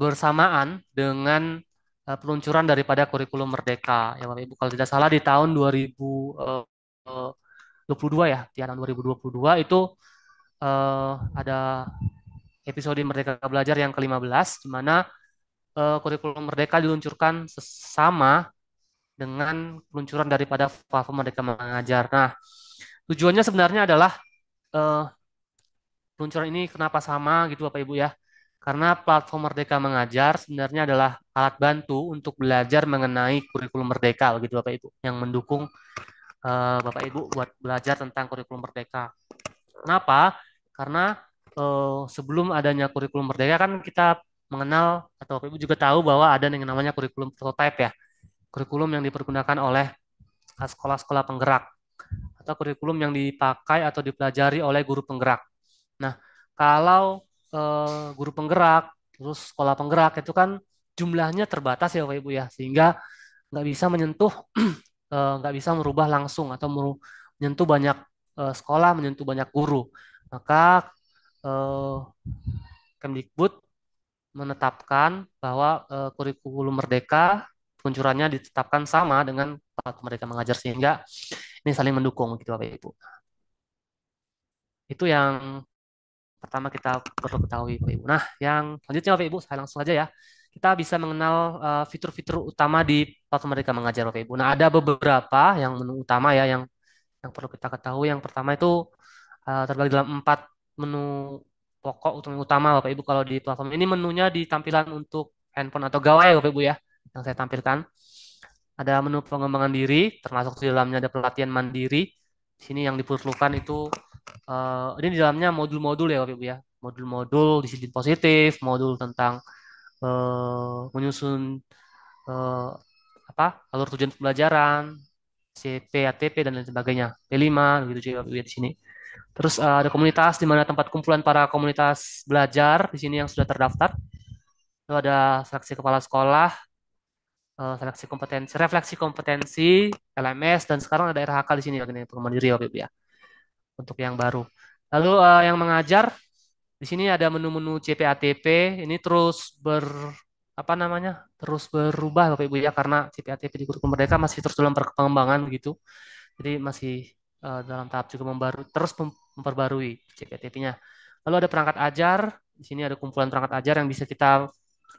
bersamaan dengan eh, peluncuran daripada kurikulum merdeka ya Bapak Ibu kalau tidak salah di tahun 2022 eh, eh, ya di tahun 2022 itu ada episode Merdeka Belajar yang ke-15 di mana kurikulum merdeka diluncurkan sesama dengan peluncuran daripada platform Merdeka Mengajar. Nah, tujuannya sebenarnya adalah peluncuran ini kenapa sama gitu Bapak Ibu ya? Karena platform Merdeka Mengajar sebenarnya adalah alat bantu untuk belajar mengenai kurikulum merdeka begitu Bapak Ibu yang mendukung uh, Bapak Ibu buat belajar tentang kurikulum merdeka. Kenapa? Karena uh, sebelum adanya kurikulum merdeka kan kita mengenal atau Bapak Ibu juga tahu bahwa ada yang namanya kurikulum prototipe ya. Kurikulum yang dipergunakan oleh eh, sekolah-sekolah penggerak atau kurikulum yang dipakai atau dipelajari oleh guru penggerak. Nah, kalau Eh, guru penggerak, terus sekolah penggerak itu kan jumlahnya terbatas ya Bapak Ibu ya, sehingga nggak bisa menyentuh, eh, nggak bisa merubah langsung atau menyentuh banyak eh, sekolah, menyentuh banyak guru. Maka Kemdikbud menetapkan bahwa kurikulum merdeka peluncurannya ditetapkan sama dengan saat mereka Mengajar sehingga ini saling mendukung gitu Bapak Ibu. Itu yang pertama kita perlu ketahui Bapak Ibu. Nah, yang selanjutnya Bapak Ibu saya langsung aja ya. Kita bisa mengenal eh, fitur-fitur uh, utama di platform mereka Mengajar Bapak Ibu. Nah, ada beberapa yang menu utama ya yang yang perlu kita ketahui. Yang pertama itu uh, eh, terbagi dalam empat menu pokok utama Bapak Ibu kalau di platform ini menunya di tampilan untuk handphone atau gawai Bapak ya, Ibu ya yang saya tampilkan. Ada menu pengembangan diri termasuk di dalamnya ada pelatihan mandiri. Di sini yang diperlukan itu uh, ini di dalamnya modul-modul ya Bapak Ibu ya. Modul-modul sini positif, modul tentang uh, menyusun uh, apa? alur tujuan pembelajaran, CP, ATP dan lain sebagainya. P5 begitu juga Bapak Ibu ya di sini. Terus uh, ada komunitas di mana tempat kumpulan para komunitas belajar di sini yang sudah terdaftar. Lalu ada seleksi kepala sekolah, seleksi kompetensi, refleksi kompetensi, LMS, dan sekarang ada RHK di sini, bagaimana teman mandiri ya, Bapak ya untuk yang baru. Lalu uh, yang mengajar di sini ada menu-menu CPATP ini terus ber apa namanya terus berubah Bapak Ibu ya karena CPATP di kurikulum merdeka masih terus dalam perkembangan gitu. Jadi masih uh, dalam tahap juga membaru terus memperbarui CPATP-nya. Lalu ada perangkat ajar, di sini ada kumpulan perangkat ajar yang bisa kita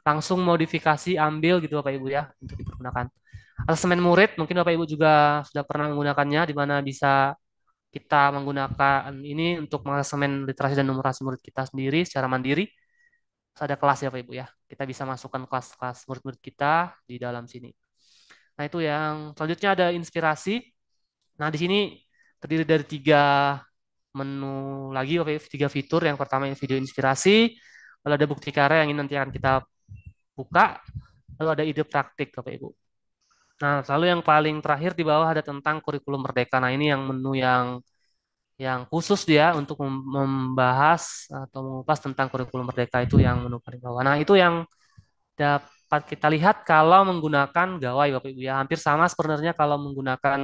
langsung modifikasi ambil gitu Bapak Ibu ya untuk dipergunakan. Asesmen murid mungkin Bapak Ibu juga sudah pernah menggunakannya di mana bisa kita menggunakan ini untuk mengasemen literasi dan numerasi murid kita sendiri secara mandiri. Terus ada kelas ya Pak Ibu ya. Kita bisa masukkan kelas-kelas murid-murid kita di dalam sini. Nah itu yang selanjutnya ada inspirasi. Nah di sini terdiri dari tiga menu lagi, pak Ibu, tiga fitur. Yang pertama yang video inspirasi, lalu ada bukti karya yang ini nanti akan kita buka, lalu ada ide praktik pak Ibu. Nah, lalu yang paling terakhir di bawah ada tentang kurikulum merdeka. Nah, ini yang menu yang yang khusus dia untuk membahas atau mengupas tentang kurikulum merdeka itu yang menu paling bawah. Nah, itu yang dapat kita lihat kalau menggunakan gawai Bapak Ibu ya. Hampir sama sebenarnya kalau menggunakan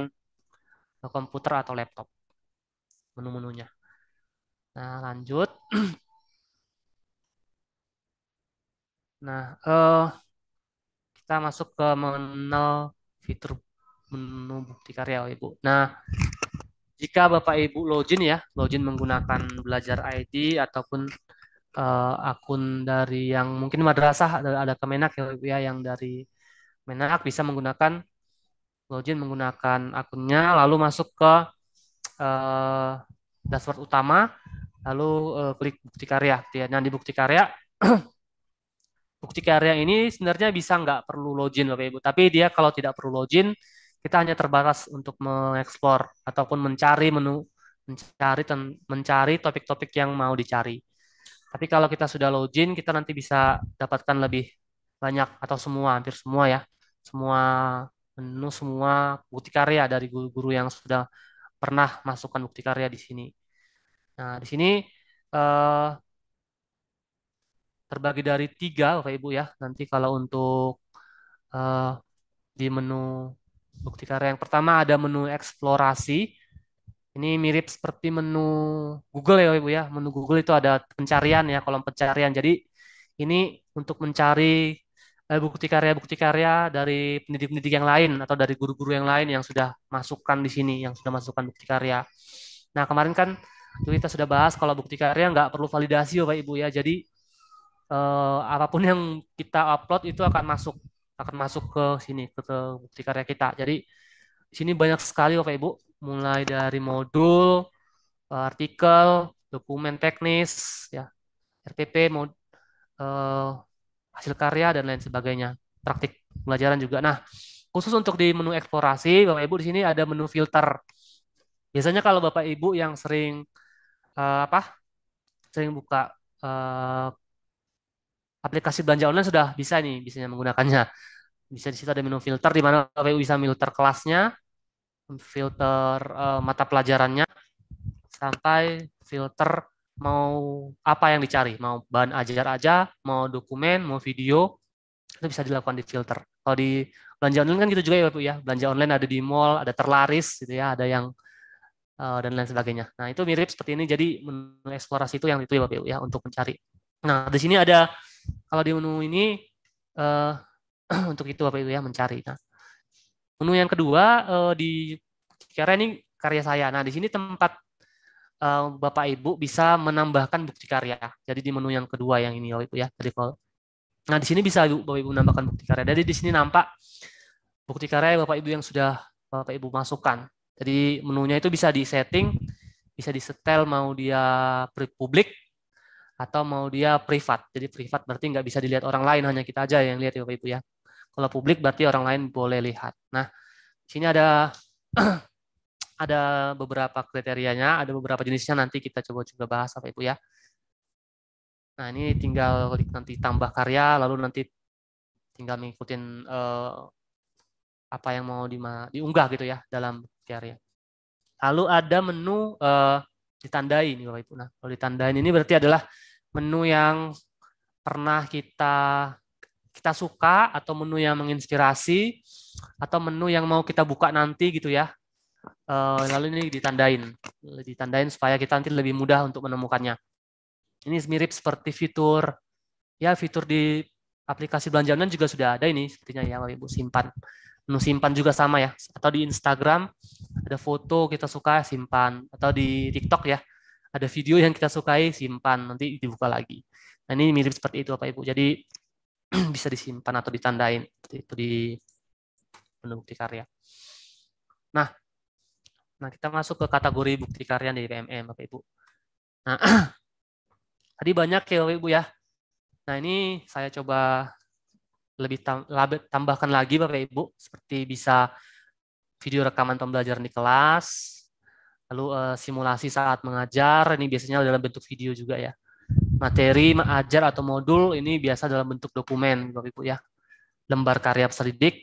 komputer atau laptop. Menu-menunya. Nah, lanjut. Nah, eh, kita masuk ke mengenal fitur menu bukti karya Ibu. Nah, jika Bapak Ibu login ya, login menggunakan belajar ID ataupun uh, akun dari yang mungkin madrasah ada, ada Kemenak ya ya yang dari Menak bisa menggunakan login menggunakan akunnya lalu masuk ke uh, dashboard utama lalu uh, klik bukti karya. Nah, di bukti karya bukti karya ini sebenarnya bisa nggak perlu login Bapak Ibu. Tapi dia kalau tidak perlu login, kita hanya terbatas untuk mengeksplor ataupun mencari menu mencari mencari topik-topik yang mau dicari. Tapi kalau kita sudah login, kita nanti bisa dapatkan lebih banyak atau semua hampir semua ya. Semua menu semua bukti karya dari guru-guru yang sudah pernah masukkan bukti karya di sini. Nah, di sini eh, terbagi dari tiga Bapak Ibu ya. Nanti kalau untuk uh, di menu bukti karya yang pertama ada menu eksplorasi. Ini mirip seperti menu Google ya pak Ibu ya. Menu Google itu ada pencarian ya, kolom pencarian. Jadi ini untuk mencari eh, bukti karya-bukti karya dari pendidik-pendidik yang lain atau dari guru-guru yang lain yang sudah masukkan di sini, yang sudah masukkan bukti karya. Nah, kemarin kan itu kita sudah bahas kalau bukti karya nggak perlu validasi Bapak Ibu ya. Jadi uh, apapun yang kita upload itu akan masuk akan masuk ke sini ke, ke bukti karya kita. Jadi di sini banyak sekali Bapak Ibu, mulai dari modul, eh, artikel, dokumen teknis, ya, RPP, mod, uh, hasil karya dan lain sebagainya, praktik pelajaran juga. Nah, khusus untuk di menu eksplorasi, Bapak Ibu di sini ada menu filter. Biasanya kalau Bapak Ibu yang sering uh, apa? sering buka uh, aplikasi belanja online sudah bisa nih, bisanya menggunakannya. Bisa di situ ada menu filter di mana KPU bisa filter kelasnya, filter uh, mata pelajarannya, sampai filter mau apa yang dicari, mau bahan ajar aja, mau dokumen, mau video, itu bisa dilakukan di filter. Kalau di belanja online kan gitu juga ya Bapak ya, belanja online ada di mall, ada terlaris gitu ya, ada yang uh, dan lain sebagainya. Nah itu mirip seperti ini, jadi menu eksplorasi itu yang itu ya Bapak ya untuk mencari. Nah di sini ada kalau di menu ini uh, untuk itu apa itu ya mencari. Nah, menu yang kedua uh, di karya ini karya saya. Nah di sini tempat uh, bapak ibu bisa menambahkan bukti karya. Jadi di menu yang kedua yang ini bapak ibu ya. Jadi kalau nah di sini bisa ibu, bapak ibu menambahkan bukti karya. Jadi di sini nampak bukti karya bapak ibu yang sudah bapak ibu masukkan. Jadi menunya itu bisa disetting, bisa disetel mau dia publik atau mau dia privat. Jadi privat berarti nggak bisa dilihat orang lain, hanya kita aja yang lihat ya Bapak Ibu ya. Kalau publik berarti orang lain boleh lihat. Nah, sini ada ada beberapa kriterianya, ada beberapa jenisnya nanti kita coba juga bahas Bapak Ibu ya. Nah, ini tinggal klik nanti tambah karya lalu nanti tinggal mengikuti eh, apa yang mau di, diunggah gitu ya dalam karya. Lalu ada menu eh, ditandai ini Bapak Ibu. Nah, kalau ditandain ini berarti adalah menu yang pernah kita kita suka atau menu yang menginspirasi atau menu yang mau kita buka nanti gitu ya. Eh, lalu ini ditandain, ditandain supaya kita nanti lebih mudah untuk menemukannya. Ini mirip seperti fitur ya fitur di aplikasi belanja juga sudah ada ini sepertinya ya Bapak Ibu simpan. Menu simpan juga sama ya atau di Instagram ada foto kita suka simpan atau di TikTok ya ada video yang kita sukai simpan nanti dibuka lagi nah ini mirip seperti itu Bapak Ibu jadi bisa disimpan atau ditandain itu di menu bukti karya nah nah kita masuk ke kategori bukti karya di PMM Bapak Ibu nah tadi banyak ya Bapak Ibu ya nah ini saya coba lebih tambahkan lagi Bapak Ibu seperti bisa video rekaman pembelajaran di kelas lalu uh, simulasi saat mengajar ini biasanya dalam bentuk video juga ya materi mengajar atau modul ini biasa dalam bentuk dokumen Bapak Ibu ya lembar karya peserta didik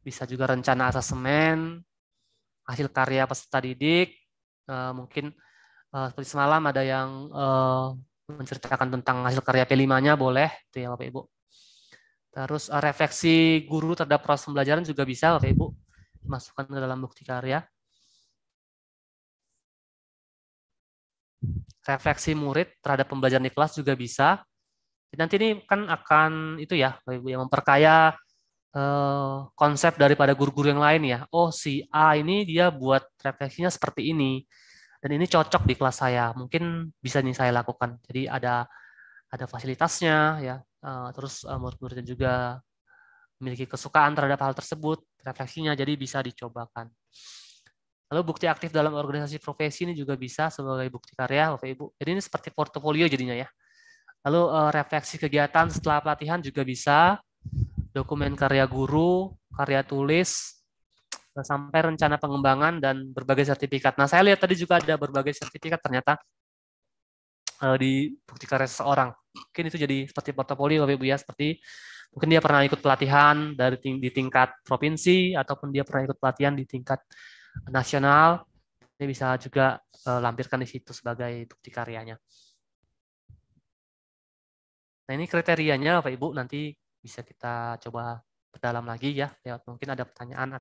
bisa juga rencana asesmen hasil karya peserta didik uh, mungkin uh, eh, seperti semalam ada yang uh, menceritakan tentang hasil karya P5-nya boleh itu ya Bapak Ibu Terus refleksi guru terhadap proses pembelajaran juga bisa Bapak Ibu dimasukkan ke dalam bukti karya. refleksi murid terhadap pembelajaran di kelas juga bisa. Nanti ini kan akan itu ya yang memperkaya eh, konsep daripada guru-guru yang lain ya. Oh si A ini dia buat refleksinya seperti ini dan ini cocok di kelas saya. Mungkin bisa nih saya lakukan. Jadi ada ada fasilitasnya ya. Eh, terus eh, murid-muridnya juga memiliki kesukaan terhadap hal tersebut refleksinya jadi bisa dicobakan. Lalu bukti aktif dalam organisasi profesi ini juga bisa sebagai bukti karya, Bapak Ibu. Jadi ini seperti portofolio jadinya ya. Lalu eh, refleksi kegiatan setelah pelatihan juga bisa, dokumen karya guru, karya tulis, eh, sampai rencana pengembangan dan berbagai sertifikat. Nah, saya lihat tadi juga ada berbagai sertifikat ternyata eh, di bukti karya seseorang. Mungkin itu jadi seperti portofolio Bapak Ibu ya, seperti mungkin dia pernah ikut pelatihan dari di tingkat provinsi ataupun dia pernah ikut pelatihan di tingkat nasional ini bisa juga uh, lampirkan di situ sebagai bukti karyanya. Nah ini kriterianya Bapak Ibu nanti bisa kita coba dalam lagi ya lewat mungkin ada pertanyaan